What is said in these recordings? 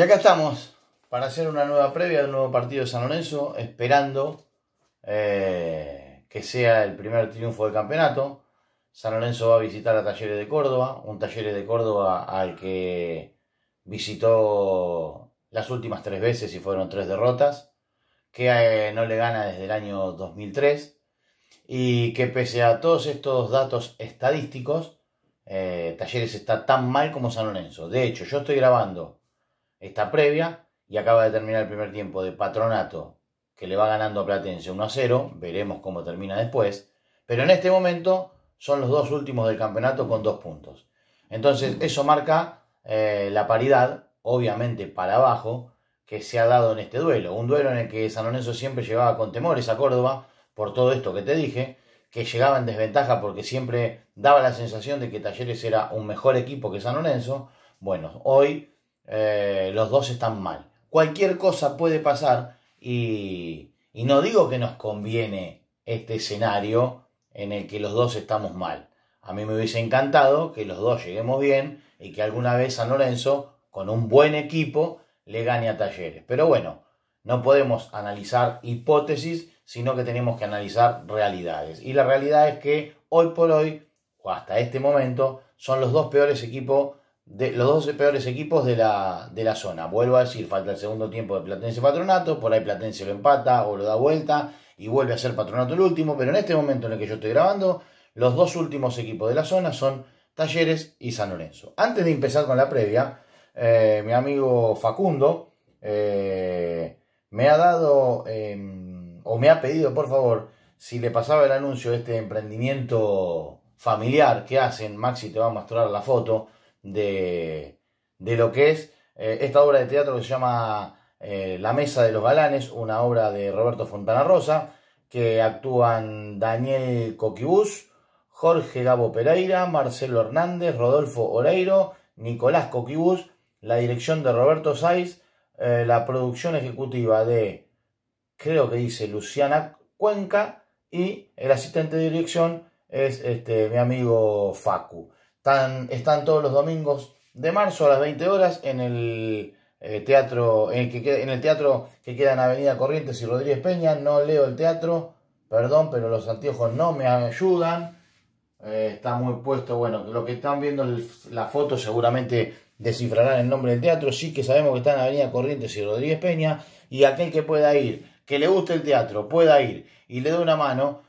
Y acá estamos para hacer una nueva previa de un nuevo partido de San Lorenzo, esperando eh, que sea el primer triunfo del campeonato. San Lorenzo va a visitar a Talleres de Córdoba, un Talleres de Córdoba al que visitó las últimas tres veces y fueron tres derrotas, que eh, no le gana desde el año 2003 y que pese a todos estos datos estadísticos, eh, Talleres está tan mal como San Lorenzo. De hecho, yo estoy grabando esta previa y acaba de terminar el primer tiempo de Patronato que le va ganando a Platense 1 a 0, veremos cómo termina después, pero en este momento son los dos últimos del campeonato con dos puntos. Entonces eso marca eh, la paridad, obviamente para abajo, que se ha dado en este duelo, un duelo en el que San Lorenzo siempre llevaba con temores a Córdoba, por todo esto que te dije, que llegaba en desventaja porque siempre daba la sensación de que Talleres era un mejor equipo que San Lorenzo. Bueno, hoy eh, los dos están mal. Cualquier cosa puede pasar y, y no digo que nos conviene este escenario en el que los dos estamos mal. A mí me hubiese encantado que los dos lleguemos bien y que alguna vez San Lorenzo, con un buen equipo, le gane a Talleres. Pero bueno, no podemos analizar hipótesis, sino que tenemos que analizar realidades. Y la realidad es que hoy por hoy, o hasta este momento, son los dos peores equipos de los dos peores equipos de la, zona. Vuelvo a decir, falta el segundo tiempo de Platense Patronato, por ahí Platense lo empata o lo da vuelta y vuelve a ser Patronato el último, pero en este momento en el que yo estoy grabando, los dos últimos equipos de la zona son Talleres y San Lorenzo. Antes de empezar con la previa, eh, mi amigo Facundo eh, me ha dado em, o me ha pedido, por favor, si le pasaba el anuncio de este emprendimiento familiar que hacen, Maxi te va a mostrar la foto, de, lo que es eh, esta obra de teatro que se llama eh, La Mesa de los Galanes, una obra de Roberto Fontana Rosa, que actúan Daniel Coquibus, Jorge Gabo Pereira, Marcelo Hernández, Rodolfo Oreiro, Nicolás Coquibus, la dirección de Roberto Saiz, eh, la producción ejecutiva de, creo que dice Luciana Cuenca, y el asistente de dirección es este, mi amigo Facu. Están, todos los domingos de marzo a las 20 horas en el eh, teatro eh, que, teatro que queda en Avenida Corrientes y Rodríguez Peña. No leo el teatro, perdón, pero los anteojos no me ayudan. Eh, está muy puesto, bueno, lo que están viendo la foto seguramente descifrarán el nombre del teatro. Sí que sabemos que está en Avenida Corrientes y Rodríguez Peña. Y aquel que pueda ir, que le guste el teatro, pueda ir y le dé una mano,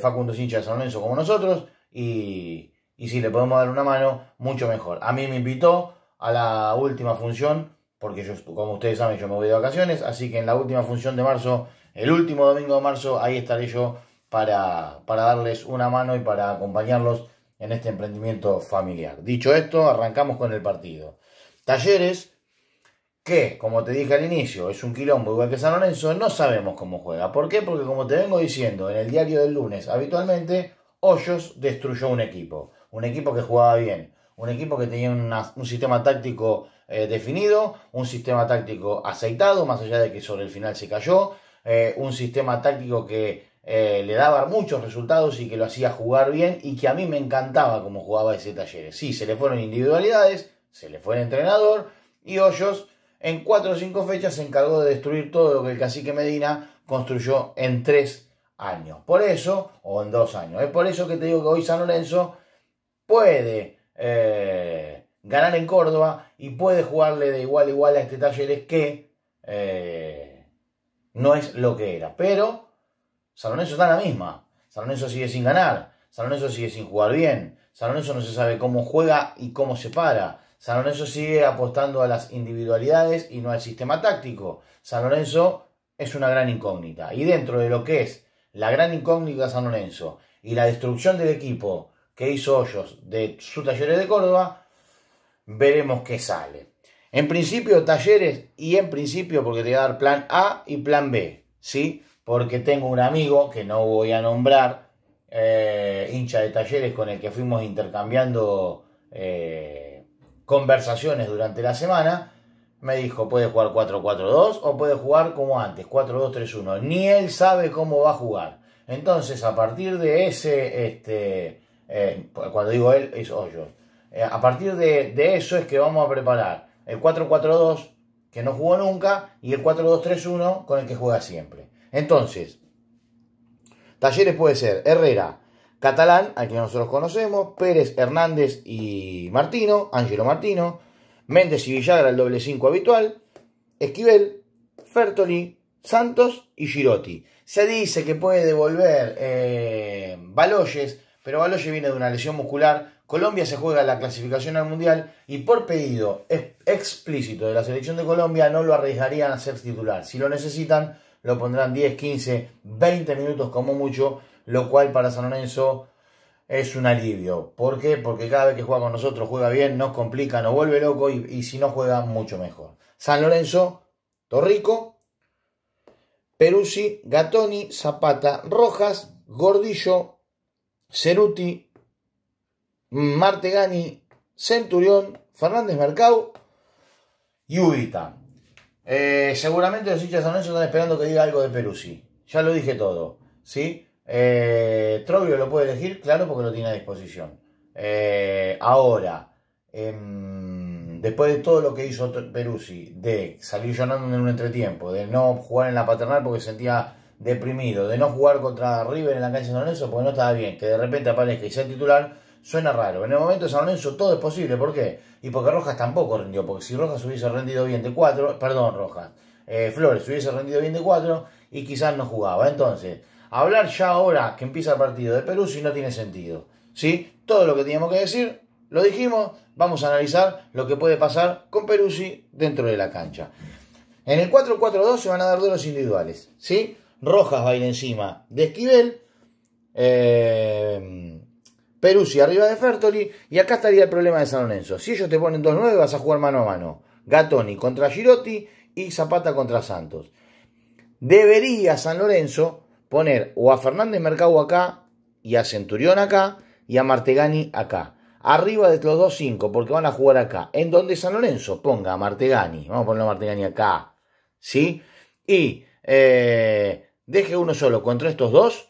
Facundo Sincha de San Lorenzo como nosotros. Y y si le podemos dar una mano, mucho mejor. A mí me invitó a la última función, porque yo, como ustedes saben, yo me voy de vacaciones, así que en la última función de marzo, el último domingo de marzo, ahí estaré yo para, para darles una mano y para acompañarlos en este emprendimiento familiar. Dicho esto, arrancamos con el partido. Talleres, que como te dije al inicio, es un quilombo igual que San Lorenzo, no sabemos cómo juega. ¿Por qué? Porque como te vengo diciendo en el diario del lunes, habitualmente Hoyos destruyó un equipo un equipo que jugaba bien, un equipo que tenía un sistema táctico eh, definido, un sistema táctico aceitado, más allá de que sobre el final se cayó, eh, un sistema táctico que eh, le daba muchos resultados y que lo hacía jugar bien y que a mí me encantaba como jugaba ese taller Sí, se le fueron individualidades, se le fue el entrenador y Hoyos en cuatro o cinco fechas se encargó de destruir todo lo que el cacique Medina construyó en tres años. Por eso, o en dos años, es por eso que te digo que hoy San Lorenzo puede eh, ganar en Córdoba y puede jugarle de igual a igual a este Talleres que eh, no es lo que era. Pero San Lorenzo está en la misma. San Lorenzo sigue sin ganar. San Lorenzo sigue sin jugar bien. San Lorenzo no se sabe cómo juega y cómo se para. San Lorenzo sigue apostando a las individualidades y no al sistema táctico. San Lorenzo es una gran incógnita. Y dentro de lo que es la gran incógnita San Lorenzo y la destrucción del equipo que hizo Hoyos de su Talleres de Córdoba, veremos qué sale. En principio Talleres y en principio porque te voy a dar plan A y plan B, ¿sí? Porque tengo un amigo que no voy a nombrar, eh, hincha de Talleres con el que fuimos intercambiando eh, conversaciones durante la semana, me dijo, puede jugar 4-4-2 o puede jugar como antes, 4-2-3-1. Ni él sabe cómo va a jugar. Entonces, a partir de ese este, eh, pues cuando digo él, es Hoyo. Eh, a partir de, eso es que vamos a preparar el 4-4-2, que no jugó nunca, y el 4-2-3-1, con el que juega siempre. Entonces, Talleres puede ser Herrera, Catalán, al que nosotros conocemos, Pérez, Hernández y Martino, Ángelo Martino, Méndez y Villagra, el doble 5 habitual, Esquivel, Fertoli, Santos y Girotti. Se dice que puede devolver eh, Baloyes, pero Baloye viene de una lesión muscular. Colombia se juega la clasificación al Mundial y por pedido explícito de la selección de Colombia no lo arriesgarían a ser titular. Si lo necesitan, lo pondrán 10, 15, 20 minutos como mucho, lo cual para San Lorenzo es un alivio. ¿Por qué? Porque cada vez que juega con nosotros juega bien, nos complica, nos vuelve loco y, si no juega mucho mejor. San Lorenzo, Torrico, Peruzzi, Gatoni, Zapata, Rojas, Gordillo, Ceruti, Martegani, Centurión, Fernández Mercado y Ubita. Eh, seguramente los hinchas anoche están esperando que diga algo de Peruzzi. Ya lo dije todo. ¿sí? Eh, Trovio lo puede elegir, claro, porque lo tiene a disposición. Eh, ahora, em, después de todo lo que hizo Peruzzi, de salir llorando en un entretiempo, de no jugar en la paternal porque sentía deprimido, de no jugar contra River en la cancha de San Lorenzo porque no estaba bien, que de repente aparezca y sea titular, suena raro. En el momento de San Lorenzo todo es posible, ¿por qué? Y porque Rojas tampoco rindió, porque si Rojas hubiese rendido bien de 4, perdón Rojas, eh, Flores hubiese rendido bien de 4 y quizás no jugaba. Entonces, hablar ya ahora que empieza el partido de Perú no tiene sentido. ¿Sí? Todo lo que teníamos que decir, lo dijimos, vamos a analizar lo que puede pasar con Peruzzi dentro de la cancha. En el 4-4-2 se van a dar duelos individuales, ¿sí? Rojas va a ir encima de Esquivel. Eh, Peruzzi arriba de Fertoli. Y acá estaría el problema de San Lorenzo. Si ellos te ponen 2-9, vas a jugar mano a mano. Gatoni contra Girotti y Zapata contra Santos. Debería San Lorenzo poner o a Fernández Mercado acá, y a Centurión acá, y a Martegani acá. Arriba de los 2 5, porque van a jugar acá. En donde San Lorenzo ponga a Martegani. Vamos a poner a Martegani acá. ¿Sí? Y eh, deje uno solo contra estos dos,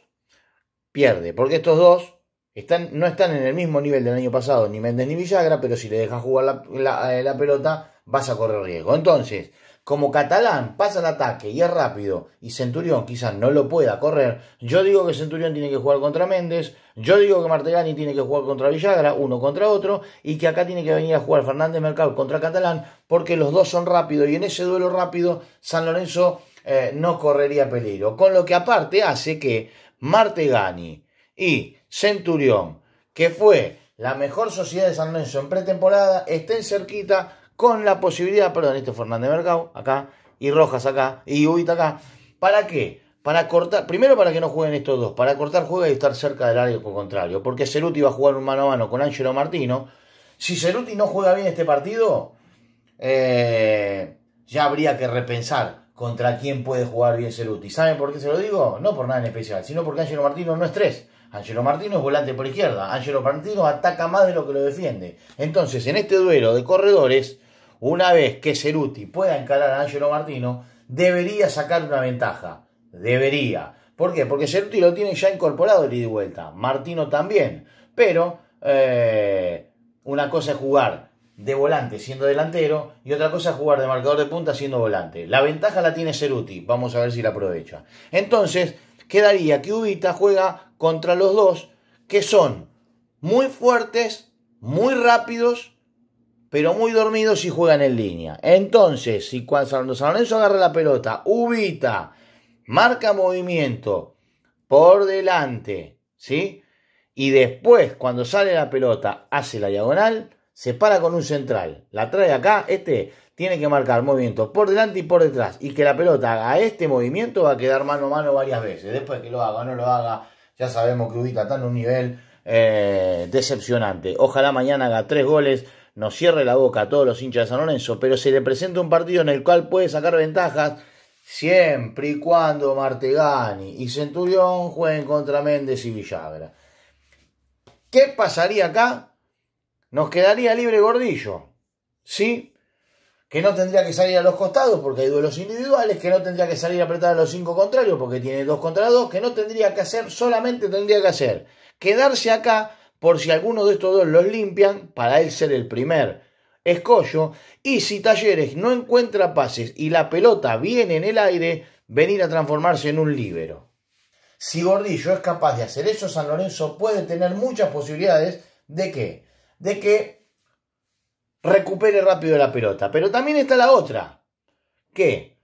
pierde, porque estos dos están, no están en el mismo nivel del año pasado, ni Méndez ni Villagra, pero si le dejas jugar eh, la, pelota, vas a correr riesgo. Entonces, como Catalán pasa el ataque y es rápido, y Centurión quizás no lo pueda correr, yo digo que Centurión tiene que jugar contra Méndez, yo digo que Martegani tiene que jugar contra Villagra, uno contra otro, y que acá tiene que venir a jugar Fernández Mercado contra Catalán, porque los dos son rápidos, y en ese duelo rápido, San Lorenzo eh, no correría peligro. Con lo que aparte hace que Martegani y Centurión, que fue la mejor sociedad de San Lorenzo en pretemporada, estén cerquita con la posibilidad, perdón, este Fernández Mercado, acá, y Rojas acá, y Ubita acá. ¿Para qué? Para cortar, primero para que no jueguen estos dos, para cortar juega y estar cerca del área contrario, porque Ceruti va a jugar un mano a mano con Angelo Martino. Si Ceruti no juega bien este partido, eh, ya habría que repensar contra quién puede jugar bien Ceruti. ¿Saben por qué se lo digo? No por nada en especial, sino porque Angelo Martino no es tres. Angelo Martino es volante por izquierda. Angelo Martino ataca más de lo que lo defiende. Entonces, en este duelo de corredores, una vez que Ceruti pueda encarar a Angelo Martino, debería sacar una ventaja. Debería. ¿Por qué? Porque Ceruti lo tiene ya incorporado el ida y vuelta. Martino también. Pero eh, una cosa es jugar de volante siendo delantero y otra cosa es jugar de marcador de punta siendo volante. La ventaja la tiene Ceruti, vamos a ver si la aprovecha. Entonces, quedaría que Ubita juega contra los dos que son muy fuertes, muy rápidos, pero muy dormidos y juegan en línea. Entonces, si cuando San Lorenzo agarra la pelota, Ubita marca movimiento por delante, ¿sí? Y después, cuando sale la pelota, hace la diagonal se para con un central, la trae acá, este tiene que marcar movimiento por delante y por detrás, y que la pelota haga este movimiento va a quedar mano a mano varias veces, después que lo haga o no lo haga, ya sabemos que Ubita está en un nivel eh, decepcionante, ojalá mañana haga tres goles, nos cierre la boca a todos los hinchas de San Lorenzo, pero se le presenta un partido en el cual puede sacar ventajas, siempre y cuando Martegani y Centurión jueguen contra Méndez y Villagra. ¿Qué pasaría acá nos quedaría libre Gordillo, ¿sí? Que no tendría que salir a los costados porque hay duelos individuales, que no tendría que salir a apretar a los cinco contrarios porque tiene dos contra dos, que no tendría que hacer, solamente tendría que hacer quedarse acá por si alguno de estos dos los limpian para él ser el primer escollo. Y si Talleres no encuentra pases y la pelota viene en el aire, venir a transformarse en un líbero. Si Gordillo es capaz de hacer eso, San Lorenzo puede tener muchas posibilidades de que de que recupere rápido la pelota. Pero también está la otra, que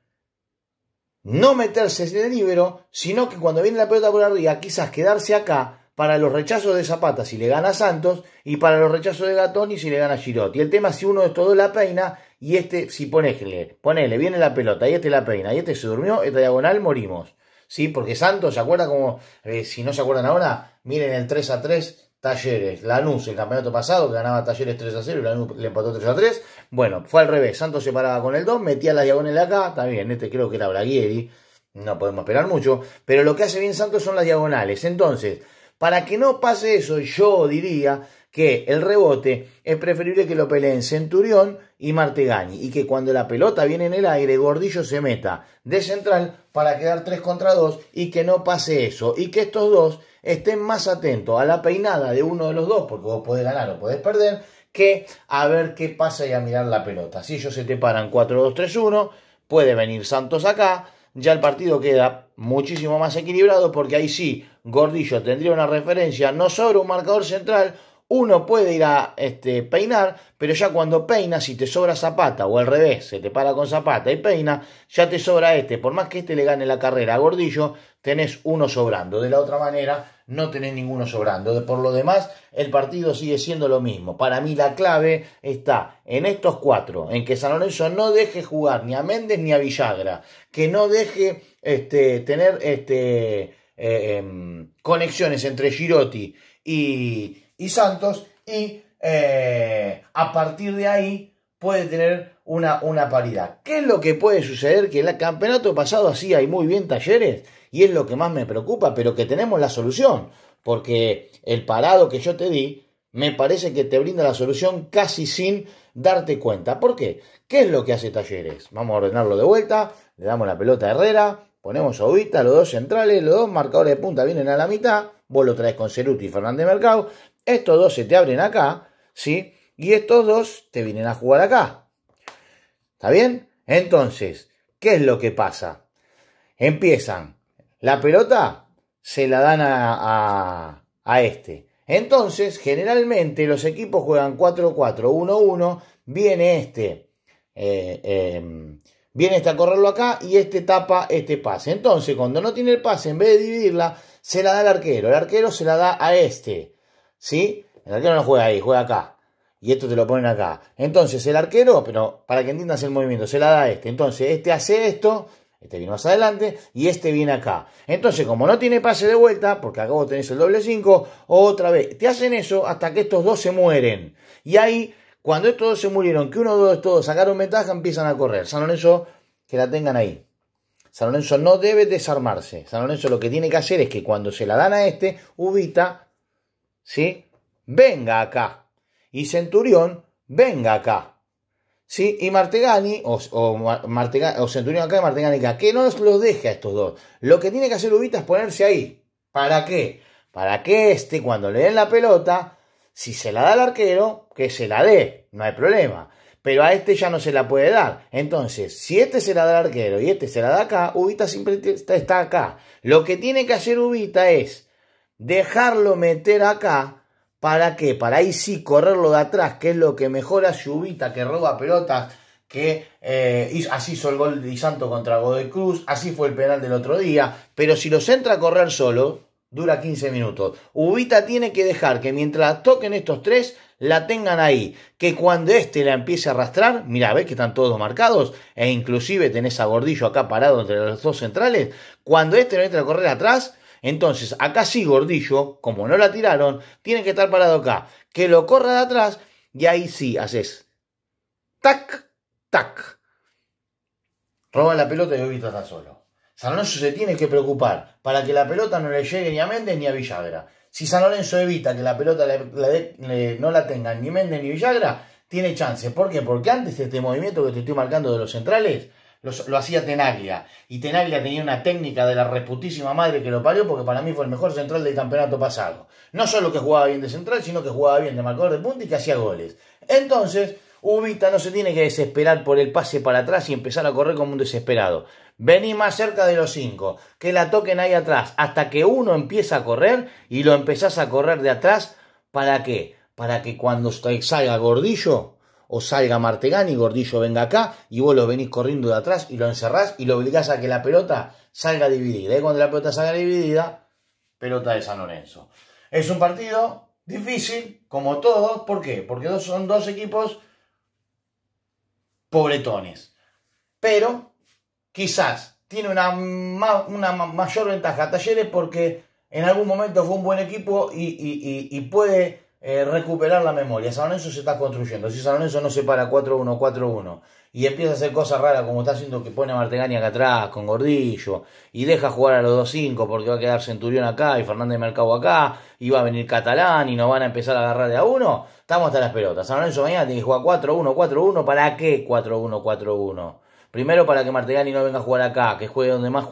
no meterse en el libero, sino que cuando viene la pelota por arriba, quizás quedarse acá para los rechazos de Zapata si le gana Santos y para los rechazos de Gatoni si le gana y El tema es si uno de todo la peina y este, si ponele, ponele, viene la pelota y este la peina y este se durmió, esta diagonal morimos. ¿Sí? Porque Santos, ¿se acuerda como, eh, si no se acuerdan ahora, miren el 3 a 3 Talleres, Lanús, el campeonato pasado, ganaba Talleres 3 a 0 y Lanús le empató 3 a 3. Bueno, fue al revés. Santos se paraba con el 2, metía las diagonales acá. También, este creo que era Braguieri. No podemos esperar mucho. Pero lo que hace bien Santos son las diagonales. Entonces, para que no pase eso, yo diría que el rebote es preferible que lo peleen Centurión y Martegani y que cuando la pelota viene en el aire Gordillo se meta de central para quedar 3 contra 2 y que no pase eso y que estos dos estén más atentos a la peinada de uno de los dos porque vos podés ganar o podés perder que a ver qué pasa y a mirar la pelota. Si ellos se te paran 4-2-3-1, puede venir Santos acá, ya el partido queda muchísimo más equilibrado porque ahí sí Gordillo tendría una referencia no sobre un marcador central uno puede ir a este, peinar, pero ya cuando peina, si te sobra zapata o al revés, se te para con zapata y peina, ya te sobra este. Por más que este le gane la carrera a Gordillo, tenés uno sobrando. De la otra manera, no tenés ninguno sobrando. Por lo demás, el partido sigue siendo lo mismo. Para mí la clave está en estos cuatro, en que San Lorenzo no deje jugar ni a Méndez ni a Villagra, que no deje este, tener este, eh, em, conexiones entre Girotti y, y Santos y eh, a partir de ahí puede tener una, una paridad. ¿Qué es lo que puede suceder? Que en el campeonato pasado así hay muy bien talleres y es lo que más me preocupa, pero que tenemos la solución, porque el parado que yo te di me parece que te brinda la solución casi sin darte cuenta. ¿Por qué? ¿Qué es lo que hace Talleres? Vamos a ordenarlo de vuelta, le damos la pelota a Herrera, ponemos a los dos centrales, los dos marcadores de punta vienen a la mitad, vos lo traes con Ceruti y Fernández Mercado, estos dos se te abren acá, ¿sí? Y estos dos te vienen a jugar acá. ¿Está bien? Entonces, ¿qué es lo que pasa? Empiezan. La pelota se la dan a, este. Entonces, generalmente los equipos juegan 4-4-1-1. Viene este. Eh, em, viene este a correrlo acá y este tapa este pase. Entonces, cuando no tiene el pase, en vez de dividirla, se la da al arquero. El arquero se la da a este. ¿sí? El arquero no juega ahí, juega acá. Y esto te lo ponen acá. Entonces el arquero, pero para que entiendas el movimiento, se la da a este. Entonces este hace esto, este viene más adelante y este viene acá. Entonces, como no tiene pase de vuelta, porque acá vos tenés el doble 5, otra vez, te hacen eso hasta que estos dos se mueren. Y ahí, cuando estos dos se murieron, que uno dos de estos dos sacaron ventaja, empiezan a correr. San Lorenzo, que la tengan ahí. San Lorenzo no debe desarmarse. San Lorenzo lo que tiene que hacer es que cuando se la dan a este, Ubita ¿sí? Venga acá. Y Centurión, venga acá. ¿Sí? Y Martegani, o, o, Martegani, o Centurión acá y Martegani acá, que no los deje a estos dos. Lo que tiene que hacer Ubita es ponerse ahí. ¿Para qué? Para que este, cuando le den la pelota, si se la da al arquero, que se la dé, no hay problema. Pero a este ya no se la puede dar. Entonces, si este se la da al arquero y este se la da acá, Ubita siempre está acá. Lo que tiene que hacer Ubita es dejarlo meter acá. ¿Para qué? Para ahí sí correrlo de atrás, que es lo que mejora Ubita que roba pelotas, que eh, así hizo el gol de Santo contra Godoy Cruz, así fue el penal del otro día. Pero si los entra a correr solo, dura 15 minutos. Ubita tiene que dejar que mientras toquen estos tres, la tengan ahí. Que cuando este la empiece a arrastrar, mirá, ves que están todos marcados, e inclusive tenés a Gordillo acá parado entre los dos centrales. Cuando este no entra a correr atrás, entonces, acá sí, Gordillo, como no la tiraron, tiene que estar parado acá. Que lo corra de atrás y ahí sí haces tac, tac. Roba la pelota y Evita está solo. San Lorenzo se tiene que preocupar para que la pelota no le llegue ni a Méndez ni a Villagra. Si San Lorenzo evita que la pelota no la tengan ni Méndez ni Villagra, tiene chance. ¿Por qué? Porque antes de este movimiento que te estoy marcando de los centrales, lo hacía Tenaglia. Y Tenaglia tenía una técnica de la reputísima madre que lo parió, porque para mí fue el mejor central del campeonato pasado. No solo que jugaba bien de central, sino que jugaba bien de marcador de punta y que hacía goles. Entonces, Ubita no se tiene que desesperar por el pase para atrás y empezar a correr como un desesperado. Vení más cerca de los cinco, que la toquen ahí atrás, hasta que uno empieza a correr y lo empezás a correr de atrás. ¿Para qué? Para que cuando salga gordillo, o salga Martegani Gordillo venga acá y vos lo venís corriendo de atrás y lo encerrás y lo obligás a que la pelota salga dividida. Y cuando la pelota salga dividida, pelota de San Lorenzo. Es un partido difícil, como todos. ¿Por qué? Porque son dos equipos pobretones. Pero quizás tiene una, una mayor ventaja Talleres porque en algún momento fue un buen equipo y puede eh, recuperar la memoria. San Lorenzo se está construyendo. Si San Lorenzo no se para 4-1-4-1 y empieza a hacer cosas raras como está haciendo que pone a Martegani acá atrás con Gordillo y deja jugar a los 2-5 porque va a quedar Centurión acá y Fernández Mercado acá y va a venir Catalán y nos van a empezar a agarrar de a uno, estamos hasta las pelotas. San Lorenzo mañana tiene que jugar 4-1-4-1. ¿Para qué 4-1-4-1? Primero para que Martegani no venga a jugar acá, que juegue donde más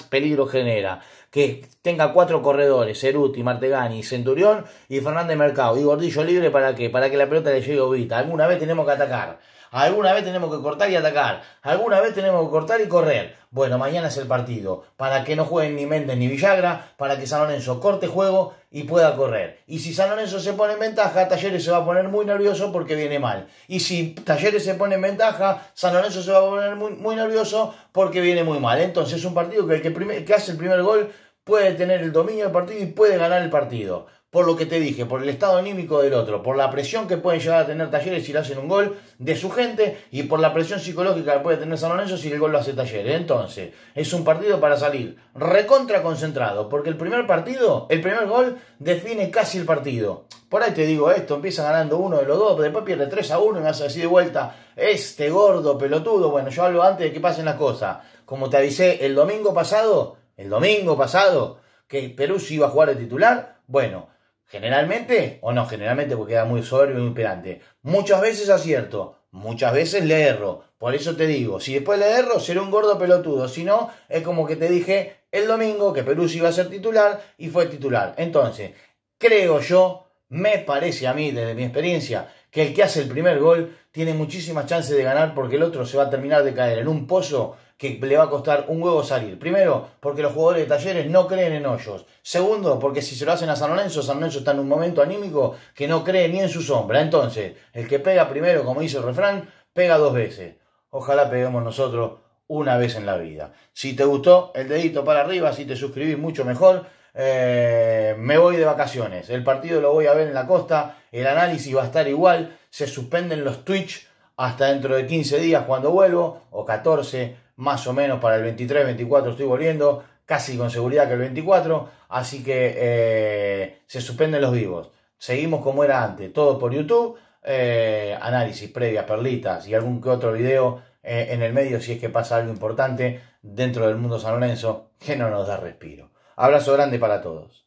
eh, peligro genera que tenga cuatro corredores, Ceruti, Martegani, Centurión y Fernández Mercado, y Gordillo libre para qué, para que la pelota le llegue Ovita. Alguna vez tenemos que atacar, alguna vez tenemos que cortar y atacar, alguna vez tenemos que cortar y correr. Bueno, mañana es el partido, para que no jueguen ni Méndez ni Villagra, para que San Lorenzo corte juego y pueda correr. Y si San Lorenzo se pone en ventaja, Talleres se va a poner muy nervioso porque viene mal. Y si Talleres se pone en ventaja, San Lorenzo se va a poner muy, muy nervioso porque viene muy mal. Entonces es un partido que el que, que hace el primer gol puede tener el dominio del partido y puede ganar el partido. Por lo que te dije, por el estado anímico del otro, por la presión que pueden llegar a tener Talleres si le hacen un gol de su gente y por la presión psicológica que puede tener San Lorenzo si el gol lo hace Talleres. Entonces, es un partido para salir recontra concentrado, porque el primer partido, el primer gol, define casi el partido. Por ahí te digo esto, empieza ganando uno de los dos, después pierde 3 a 1 y me hace así de vuelta, este gordo pelotudo. Bueno, yo hablo antes de que pasen las cosas. Como te avisé el domingo pasado, el domingo pasado, que Perú sí iba a jugar de titular. Bueno, generalmente, o no generalmente, porque queda muy soberbio y muy pedante. Muchas veces acierto, muchas veces le erro. Por eso te digo, si después le erro, seré un gordo pelotudo. Si no, es como que te dije el domingo que Perú se iba a ser titular y fue titular. Entonces, creo yo, me parece a mí, desde mi experiencia, que el que hace el primer gol tiene muchísimas chances de ganar porque el otro se va a terminar de caer en un pozo que le va a costar un huevo salir. Primero, porque los jugadores de talleres no creen en hoyos. Segundo, porque si se lo hacen a San Lorenzo, San Lorenzo está en un momento anímico que no cree ni en su sombra. Entonces, el que pega primero, como dice el refrán, pega dos veces. Ojalá peguemos nosotros una vez en la vida. Si te gustó, el dedito para arriba, si te suscribís, mucho mejor. Eh, me voy de vacaciones. El partido lo voy a ver en la costa. El análisis va a estar igual. Se suspenden los Twitch hasta dentro de 15 días cuando vuelvo, o 14 más o menos para el 23, 24 estoy volviendo, casi con seguridad que el 24, así que eh, se suspenden los vivos. Seguimos como era antes, todo por YouTube, eh, análisis previas, perlitas y algún que otro video eh, en el medio si es que pasa algo importante dentro del mundo San Lorenzo que no nos da respiro. Abrazo grande para todos.